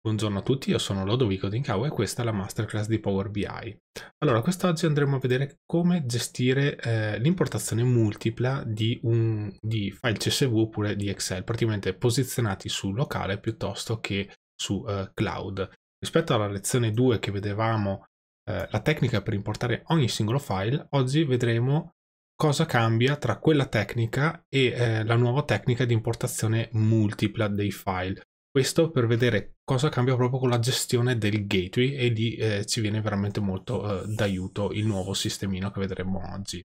Buongiorno a tutti, io sono Lodovico Dincau e questa è la masterclass di Power BI. Allora, quest'oggi andremo a vedere come gestire eh, l'importazione multipla di, un, di, file CSV oppure di Excel, praticamente posizionati su locale piuttosto che su eh, cloud. Rispetto alla lezione 2 che vedevamo eh, la tecnica per importare ogni singolo file, oggi vedremo cosa cambia tra quella tecnica e eh, la nuova tecnica di importazione multipla dei file questo per vedere cosa cambia proprio con la gestione del gateway e lì eh, ci viene veramente molto eh, d'aiuto il nuovo sistemino che vedremo oggi.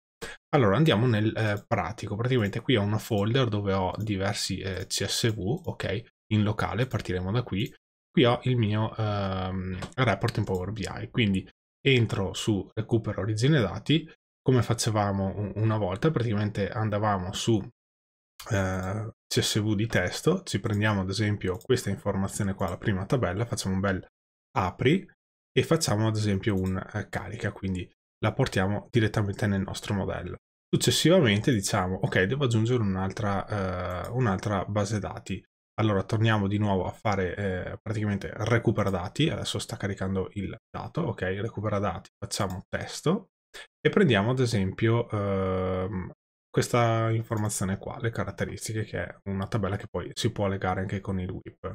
Allora andiamo nel eh, pratico, praticamente qui ho una folder dove ho diversi eh, CSV, ok, in locale, partiremo da qui. Qui ho il mio ehm, report in Power BI, quindi entro su recupero origine dati, come facevamo una volta, praticamente andavamo su eh, CSV di testo, ci prendiamo ad esempio questa informazione qua, la prima tabella, facciamo un bel apri e facciamo ad esempio un eh, carica, quindi la portiamo direttamente nel nostro modello. Successivamente diciamo, ok, devo aggiungere un'altra eh, un base dati. Allora torniamo di nuovo a fare eh, praticamente recupera dati, adesso sta caricando il dato, ok, recupera dati, facciamo testo e prendiamo ad esempio ehm, questa informazione qua, le caratteristiche, che è una tabella che poi si può legare anche con il whip.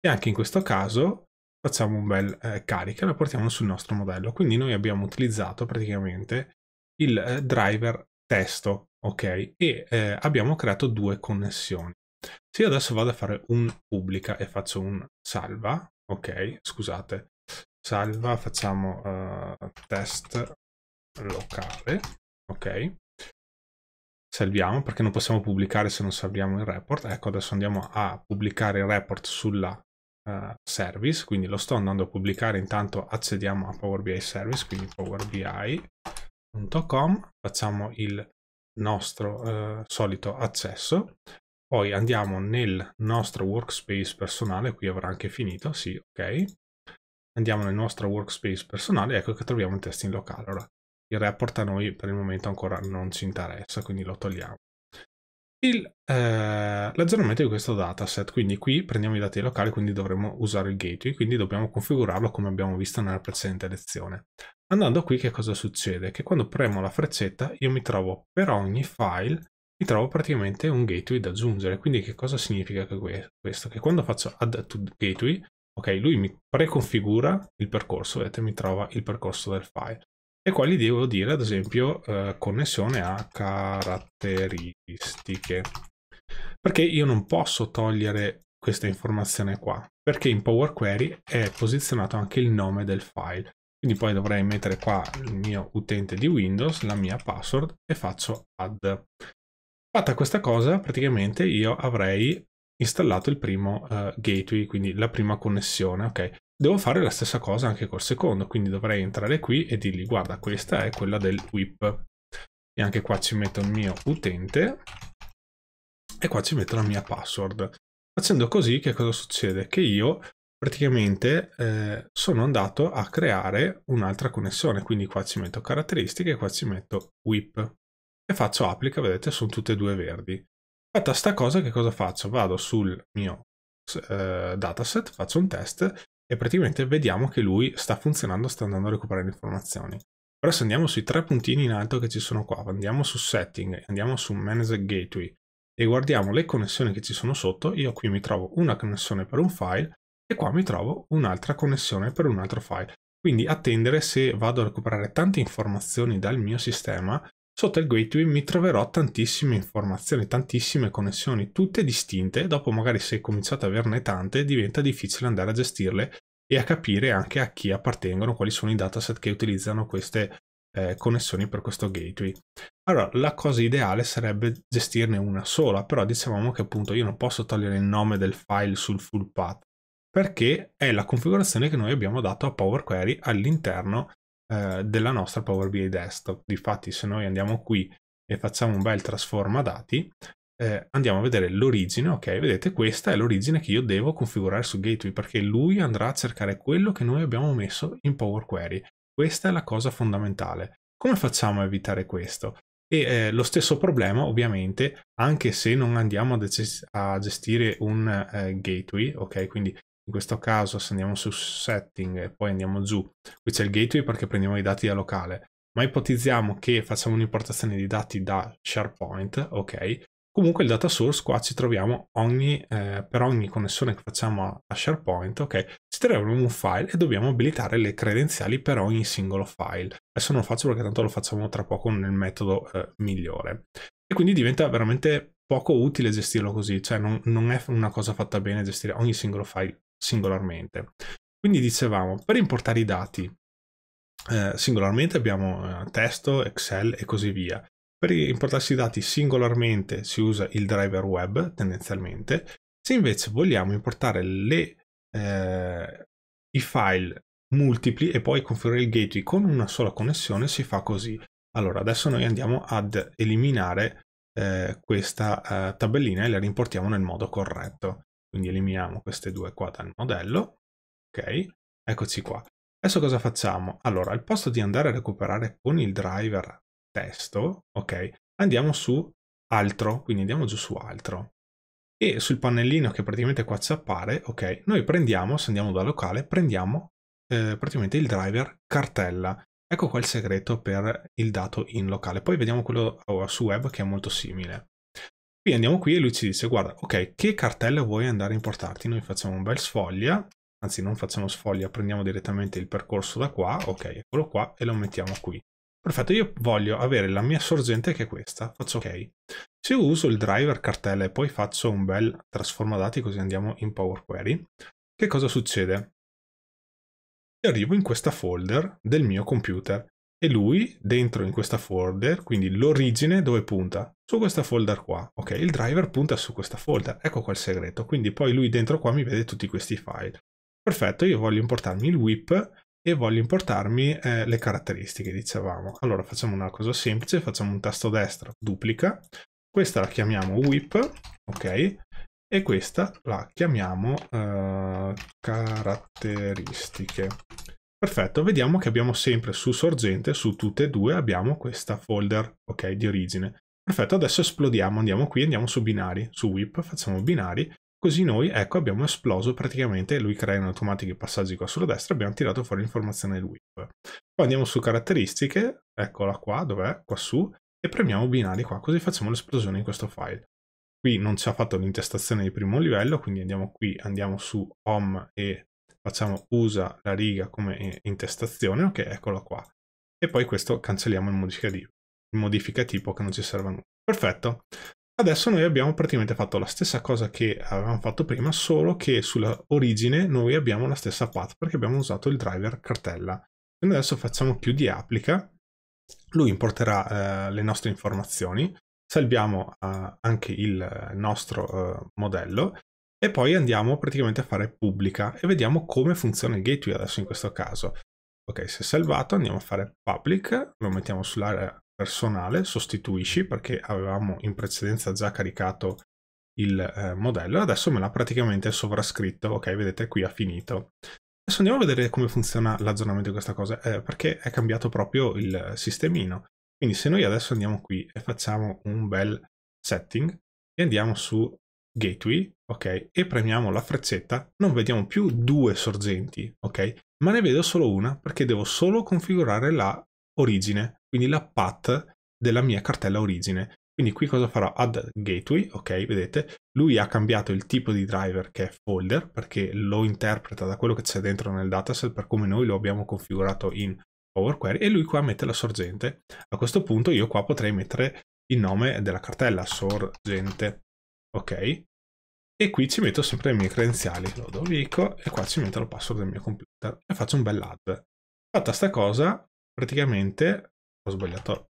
E anche in questo caso facciamo un bel eh, carica e lo portiamo sul nostro modello. Quindi noi abbiamo utilizzato praticamente il eh, driver testo, ok? E eh, abbiamo creato due connessioni. Se io adesso vado a fare un pubblica e faccio un salva, ok, scusate, salva, facciamo eh, test locale, ok? salviamo perché non possiamo pubblicare se non salviamo il report. Ecco, adesso andiamo a pubblicare il report sulla uh, service, quindi lo sto andando a pubblicare, intanto accediamo a Power BI Service, quindi powerbi.com, facciamo il nostro uh, solito accesso, poi andiamo nel nostro workspace personale, qui avrà anche finito, sì, ok, andiamo nel nostro workspace personale, ecco che troviamo il testing locale. Allora, il report a noi per il momento ancora non ci interessa, quindi lo togliamo. Il, eh, l'aggiornamento di questo dataset, quindi qui prendiamo i dati locali, quindi dovremo usare il gateway, quindi dobbiamo configurarlo come abbiamo visto nella precedente lezione. Andando qui che cosa succede? Che quando premo la freccetta io mi trovo per ogni file, mi trovo praticamente un gateway da aggiungere, quindi che cosa significa questo? Che quando faccio add to gateway, ok, lui mi preconfigura il percorso, vedete mi trova il percorso del file e quali devo dire ad esempio eh, connessione a caratteristiche perché io non posso togliere questa informazione qua perché in Power Query è posizionato anche il nome del file quindi poi dovrei mettere qua il mio utente di Windows, la mia password e faccio add. Fatta questa cosa praticamente io avrei installato il primo uh, gateway, quindi la prima connessione, ok? Devo fare la stessa cosa anche col secondo, quindi dovrei entrare qui e dirgli guarda questa è quella del whip. E anche qua ci metto il mio utente e qua ci metto la mia password. Facendo così che cosa succede? Che io praticamente eh, sono andato a creare un'altra connessione, quindi qua ci metto caratteristiche, qua ci metto whip e faccio applica, vedete sono tutte e due verdi. Fatta sta cosa che cosa faccio? Vado sul mio eh, dataset, faccio un test e praticamente vediamo che lui sta funzionando, sta andando a recuperare informazioni. Però se andiamo sui tre puntini in alto che ci sono qua, andiamo su setting, andiamo su manage gateway e guardiamo le connessioni che ci sono sotto, io qui mi trovo una connessione per un file e qua mi trovo un'altra connessione per un altro file. Quindi attendere se vado a recuperare tante informazioni dal mio sistema, sotto il gateway mi troverò tantissime informazioni, tantissime connessioni, tutte distinte, dopo magari se cominciate ad averne tante diventa difficile andare a gestirle e a capire anche a chi appartengono, quali sono i dataset che utilizzano queste eh, connessioni per questo gateway. Allora, la cosa ideale sarebbe gestirne una sola, però dicevamo che appunto io non posso togliere il nome del file sul full path, perché è la configurazione che noi abbiamo dato a Power Query all'interno eh, della nostra Power BI Desktop. Difatti, se noi andiamo qui e facciamo un bel trasforma dati, eh, andiamo a vedere l'origine, ok, vedete questa è l'origine che io devo configurare su Gateway perché lui andrà a cercare quello che noi abbiamo messo in Power Query. Questa è la cosa fondamentale. Come facciamo a evitare questo? E eh, lo stesso problema ovviamente anche se non andiamo a, gestire un eh, gateway, ok, quindi in questo caso se andiamo su setting e poi andiamo giù, qui c'è il gateway perché prendiamo i dati da locale, ma ipotizziamo che facciamo un'importazione di dati da SharePoint, ok? Comunque il data source qua ci troviamo ogni, eh, per ogni connessione che facciamo a, SharePoint, ok? Ci troviamo un file e dobbiamo abilitare le credenziali per ogni singolo file. Adesso non lo faccio perché tanto lo facciamo tra poco nel metodo eh, migliore. E quindi diventa veramente poco utile gestirlo così, cioè non, non è una cosa fatta bene gestire ogni singolo file singolarmente. Quindi dicevamo, per importare i dati eh, singolarmente abbiamo eh, testo, Excel e così via. Per importarsi i dati singolarmente si usa il driver web tendenzialmente, se invece vogliamo importare le, eh, i file multipli e poi configurare il gateway con una sola connessione si fa così. Allora adesso noi andiamo ad eliminare eh, questa eh, tabellina e la rimportiamo nel modo corretto. Quindi eliminiamo queste due qua dal modello. Ok, eccoci qua. Adesso cosa facciamo? Allora, al posto di andare a recuperare con il driver testo, ok? Andiamo su altro, quindi andiamo giù su altro. E sul pannellino che praticamente qua ci appare, ok, noi prendiamo, se andiamo da locale, prendiamo eh, praticamente il driver cartella. Ecco qua il segreto per il dato in locale. Poi vediamo quello oh, su web che è molto simile. Qui andiamo qui e lui ci dice, guarda, ok, che cartella vuoi andare a importarti? Noi facciamo un bel sfoglia, anzi non facciamo sfoglia, prendiamo direttamente il percorso da qua, ok, eccolo qua, e lo mettiamo qui perfetto, io voglio avere la mia sorgente che è questa, faccio ok. Se uso il driver cartella e poi faccio un bel trasforma dati così andiamo in Power Query, che cosa succede? E arrivo in questa folder del mio computer e lui dentro in questa folder, quindi l'origine dove punta? Su questa folder qua, ok? Il driver punta su questa folder, ecco qua il segreto, quindi poi lui dentro qua mi vede tutti questi file. Perfetto, io voglio importarmi il whip e voglio importarmi eh, le caratteristiche, dicevamo. Allora facciamo una cosa semplice, facciamo un tasto destro, duplica, questa la chiamiamo whip, ok? E questa la chiamiamo eh, caratteristiche. Perfetto, vediamo che abbiamo sempre su sorgente, su tutte e due, abbiamo questa folder, ok, di origine. Perfetto, adesso esplodiamo, andiamo qui, andiamo su binari, su whip, facciamo binari Così noi, ecco, abbiamo esploso praticamente, lui crea in automatico i passaggi qua sulla destra, abbiamo tirato fuori l'informazione del WIP. Poi andiamo su caratteristiche, eccola qua, dov'è? Qua su, e premiamo binari qua, così facciamo l'esplosione in questo file. Qui non ci ha fatto l'intestazione di primo livello, quindi andiamo qui, andiamo su home e facciamo usa la riga come intestazione, ok, eccola qua. E poi questo cancelliamo il modifica, il modifica tipo che non ci serve a nulla. Perfetto, Adesso noi abbiamo praticamente fatto la stessa cosa che avevamo fatto prima, solo che sulla origine noi abbiamo la stessa path perché abbiamo usato il driver cartella. Quindi adesso facciamo più di applica, lui importerà eh, le nostre informazioni, salviamo eh, anche il nostro eh, modello e poi andiamo praticamente a fare pubblica e vediamo come funziona il gateway adesso in questo caso. Ok, si è salvato andiamo a fare public, lo mettiamo sull'area personale, sostituisci perché avevamo in precedenza già caricato il eh, modello adesso me l'ha praticamente sovrascritto, ok vedete qui ha finito. Adesso andiamo a vedere come funziona l'aggiornamento di questa cosa eh, perché è cambiato proprio il sistemino. Quindi se noi adesso andiamo qui e facciamo un bel setting e andiamo su gateway, ok, e premiamo la freccetta, non vediamo più due sorgenti, ok, ma ne vedo solo una perché devo solo configurare la origine, quindi la path della mia cartella origine. Quindi qui cosa farò? Add gateway, ok, vedete, lui ha cambiato il tipo di driver che è folder, perché lo interpreta da quello che c'è dentro nel dataset per come noi lo abbiamo configurato in Power Query, e lui qua mette la sorgente. A questo punto io qua potrei mettere il nome della cartella, sorgente, ok? E qui ci metto sempre le mie credenziali, lo do e qua ci metto il password del mio computer, e faccio un bel add. Fatta sta cosa, praticamente ho sbagliato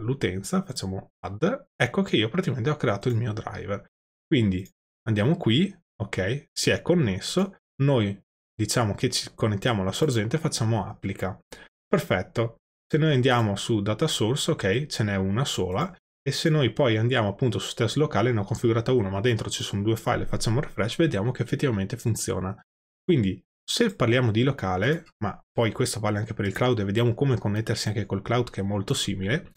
l'utenza, facciamo add, ecco che io praticamente ho creato il mio driver. Quindi andiamo qui, ok, si è connesso, noi diciamo che ci connettiamo alla sorgente, e facciamo applica. Perfetto. Se noi andiamo su data source, ok, ce n'è una sola, e se noi poi andiamo appunto su test locale, ne ho configurata una, ma dentro ci sono due file, facciamo refresh, vediamo che effettivamente funziona. Quindi se parliamo di locale, ma poi questo vale anche per il cloud e vediamo come connettersi anche col cloud che è molto simile,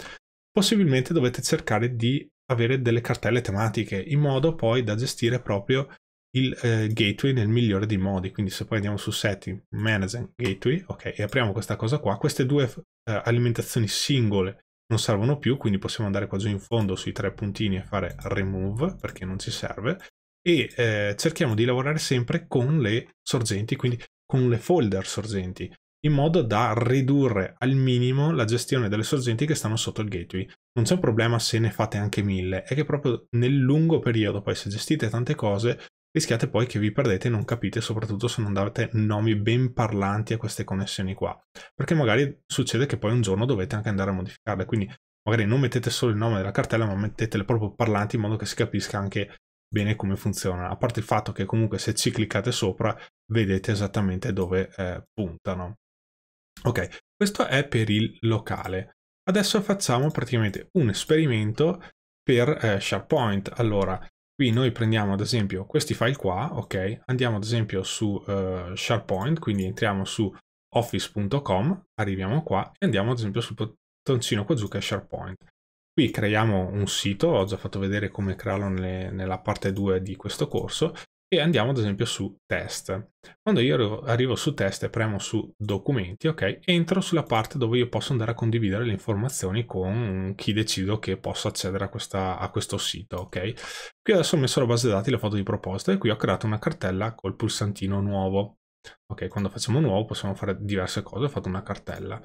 possibilmente dovete cercare di avere delle cartelle tematiche in modo poi da gestire proprio il eh, gateway nel migliore dei modi. Quindi se poi andiamo su setting, manage gateway, ok, e apriamo questa cosa qua, queste due eh, alimentazioni singole non servono più, quindi possiamo andare qua giù in fondo sui tre puntini e fare remove perché non ci serve e eh, cerchiamo di lavorare sempre con le sorgenti, quindi con le folder sorgenti, in modo da ridurre al minimo la gestione delle sorgenti che stanno sotto il gateway. Non c'è un problema se ne fate anche mille, è che proprio nel lungo periodo, poi se gestite tante cose, rischiate poi che vi perdete e non capite, soprattutto se non date nomi ben parlanti a queste connessioni qua, perché magari succede che poi un giorno dovete anche andare a modificarle, quindi magari non mettete solo il nome della cartella, ma mettetele proprio parlanti in modo che si capisca anche bene come funziona, a parte il fatto che comunque se ci cliccate sopra vedete esattamente dove eh, puntano. Ok, questo è per il locale. Adesso facciamo praticamente un esperimento per eh, SharePoint. Allora, qui noi prendiamo ad esempio questi file qua, ok? Andiamo ad esempio su eh, SharePoint, quindi entriamo su office.com, arriviamo qua e andiamo ad esempio sul bottoncino qua giù che è SharePoint. Qui creiamo un sito, ho già fatto vedere come crearlo nelle, nella parte 2 di questo corso, e andiamo ad esempio su test. Quando io arrivo, su test e premo su documenti, ok, entro sulla parte dove io posso andare a condividere le informazioni con chi decido che possa accedere a, questa, a questo sito, ok. Qui adesso ho messo la base dati, la foto di proposta e qui ho creato una cartella col pulsantino nuovo. Ok, quando facciamo nuovo possiamo fare diverse cose, ho fatto una cartella.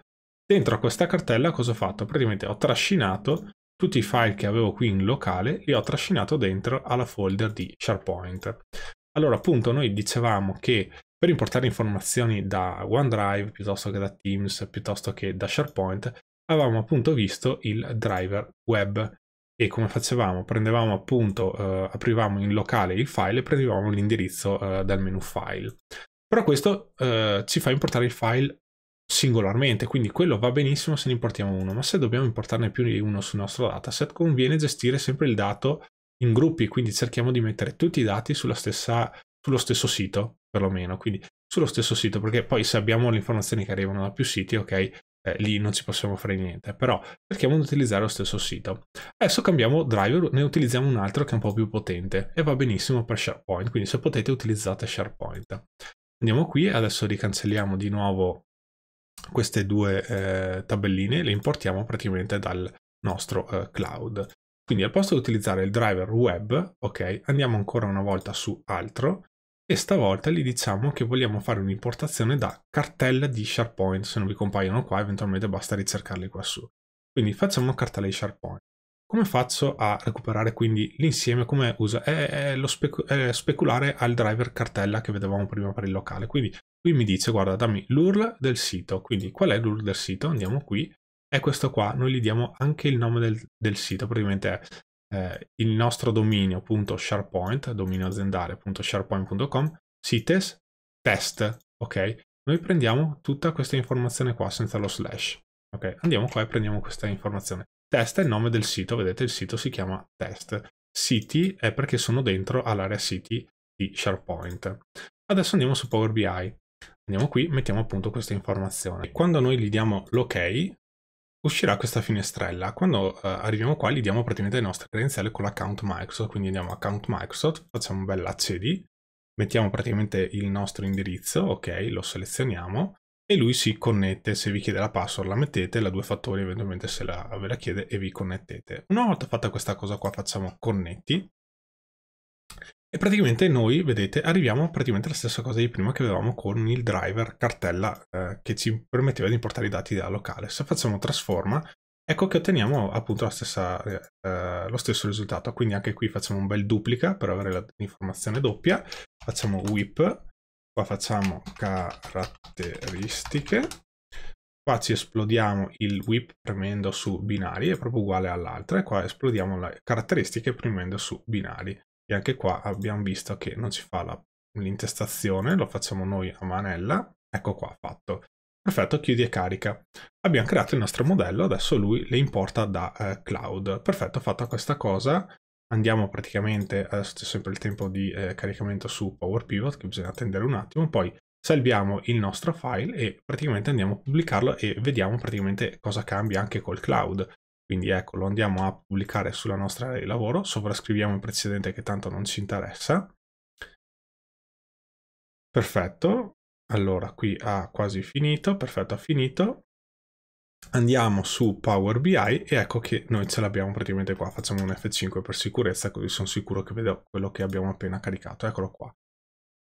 Dentro a questa cartella cosa ho fatto? Praticamente ho trascinato tutti i file che avevo qui in locale li ho trascinato dentro alla folder di SharePoint. Allora appunto noi dicevamo che per importare informazioni da OneDrive piuttosto che da Teams piuttosto che da SharePoint avevamo appunto visto il driver web e come facevamo? Prendevamo appunto, eh, aprivamo in locale il file e prendevamo l'indirizzo eh, dal menu file. Però questo eh, ci fa importare il file singolarmente, quindi quello va benissimo se ne importiamo uno, ma se dobbiamo importarne più di uno sul nostro dataset conviene gestire sempre il dato in gruppi, quindi cerchiamo di mettere tutti i dati stessa, sullo stesso sito, perlomeno, quindi sullo stesso sito, perché poi se abbiamo le informazioni che arrivano da più siti, ok, eh, lì non ci possiamo fare niente, però cerchiamo di utilizzare lo stesso sito. Adesso cambiamo driver, ne utilizziamo un altro che è un po' più potente e va benissimo per SharePoint, quindi se potete utilizzate SharePoint. Andiamo qui, adesso ricancelliamo di nuovo queste due eh, tabelline le importiamo praticamente dal nostro eh, cloud. Quindi al posto di utilizzare il driver web, ok, andiamo ancora una volta su altro e stavolta gli diciamo che vogliamo fare un'importazione da cartella di SharePoint, se non vi compaiono qua eventualmente basta ricercarli quassù. Quindi facciamo cartella di SharePoint. Come faccio a recuperare quindi l'insieme? Come usa? È, è lo specu è speculare al driver cartella che vedevamo prima per il locale. Quindi Qui mi dice, guarda, dammi l'URL del sito. Quindi qual è l'URL del sito? Andiamo qui. È questo qua. Noi gli diamo anche il nome del, del sito. Praticamente è eh, il nostro dominio.sharepoint, dominio aziendale.sharepoint.com, sites, test. Ok? Noi prendiamo tutta questa informazione qua senza lo slash. Ok? Andiamo qua e prendiamo questa informazione. Test è il nome del sito. Vedete, il sito si chiama test. City è perché sono dentro all'area city di SharePoint. Adesso andiamo su Power BI. Andiamo qui, mettiamo appunto questa informazione. Quando noi gli diamo l'ok, uscirà questa finestrella. Quando uh, arriviamo qua gli diamo praticamente le nostre credenziali con l'account Microsoft, quindi andiamo a account Microsoft, facciamo un bel accedi, mettiamo praticamente il nostro indirizzo, ok, lo selezioniamo e lui si connette, se vi chiede la password la mettete, la due fattori eventualmente se la, ve la chiede e vi connettete. Una volta fatta questa cosa qua facciamo connetti e praticamente noi, vedete, arriviamo praticamente alla stessa cosa di prima che avevamo con il driver cartella eh, che ci permetteva di importare i dati da locale. Se facciamo trasforma, ecco che otteniamo appunto stessa, eh, eh, lo stesso risultato. Quindi anche qui facciamo un bel duplica per avere l'informazione doppia. Facciamo whip, qua facciamo caratteristiche, qua ci esplodiamo il whip premendo su binari, è proprio uguale all'altra, e qua esplodiamo le caratteristiche premendo su binari e anche qua abbiamo visto che non ci fa l'intestazione, lo facciamo noi a manella, ecco qua fatto. Perfetto, chiudi e carica. Abbiamo creato il nostro modello, adesso lui le importa da eh, cloud. Perfetto, fatta questa cosa, andiamo praticamente, adesso eh, c'è sempre il tempo di eh, caricamento su Power Pivot che bisogna attendere un attimo, poi salviamo il nostro file e praticamente andiamo a pubblicarlo e vediamo praticamente cosa cambia anche col cloud. Quindi ecco, lo andiamo a pubblicare sulla nostra area di lavoro, sovrascriviamo il precedente che tanto non ci interessa. Perfetto, allora qui ha quasi finito, perfetto, ha finito. Andiamo su Power BI e ecco che noi ce l'abbiamo praticamente qua. Facciamo un F5 per sicurezza, così sono sicuro che vedo quello che abbiamo appena caricato. Eccolo qua.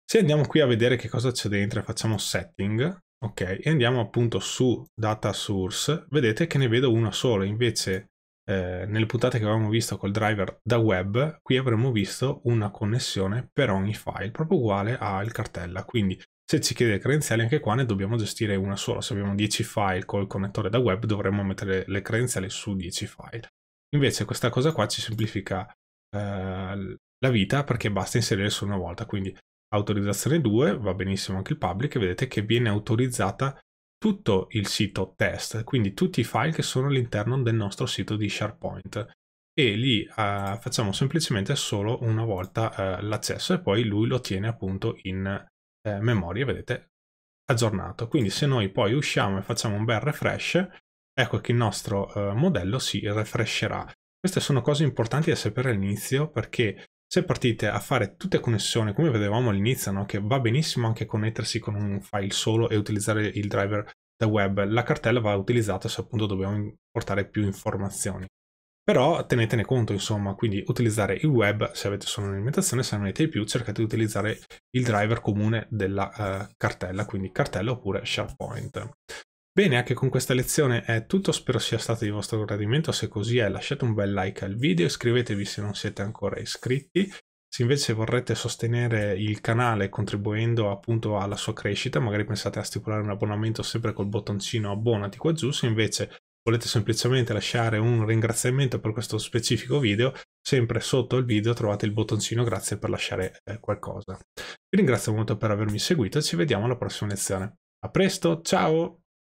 Se andiamo qui a vedere che cosa c'è dentro facciamo setting, Ok, e andiamo appunto su data source, vedete che ne vedo una sola, invece eh, nelle puntate che avevamo visto col driver da web, qui avremmo visto una connessione per ogni file, proprio uguale al cartella, quindi se ci chiede le credenziali anche qua ne dobbiamo gestire una sola, se abbiamo 10 file col connettore da web dovremmo mettere le credenziali su 10 file. Invece questa cosa qua ci semplifica eh, la vita perché basta inserire solo una volta, quindi autorizzazione 2 va benissimo anche il public e vedete che viene autorizzata tutto il sito test, quindi tutti i file che sono all'interno del nostro sito di SharePoint e lì uh, facciamo semplicemente solo una volta uh, l'accesso e poi lui lo tiene appunto in uh, memoria, vedete, aggiornato. Quindi se noi poi usciamo e facciamo un bel refresh, ecco che il nostro modello si refresherà. Queste sono cose importanti da sapere all'inizio perché se partite a fare tutte connessioni, come vedevamo all'inizio, no? che va benissimo anche connettersi con un file solo e utilizzare il driver da web, la cartella va utilizzata se appunto dobbiamo portare più informazioni. Però tenetene conto, insomma, quindi utilizzare il web se avete solo un'alimentazione, se non avete di più cercate di utilizzare il driver comune della uh, cartella, quindi cartella oppure SharePoint. Bene, anche con questa lezione è tutto, spero sia stato di vostro gradimento, se così è lasciate un bel like al video, iscrivetevi se non siete ancora iscritti, se invece vorrete sostenere il canale contribuendo appunto alla sua crescita, magari pensate a stipulare un abbonamento sempre col bottoncino abbonati qua giù, se invece volete semplicemente lasciare un ringraziamento per questo specifico video, sempre sotto il video trovate il bottoncino grazie per lasciare eh, qualcosa. Vi ringrazio molto per avermi seguito e ci vediamo alla prossima lezione. A presto, ciao!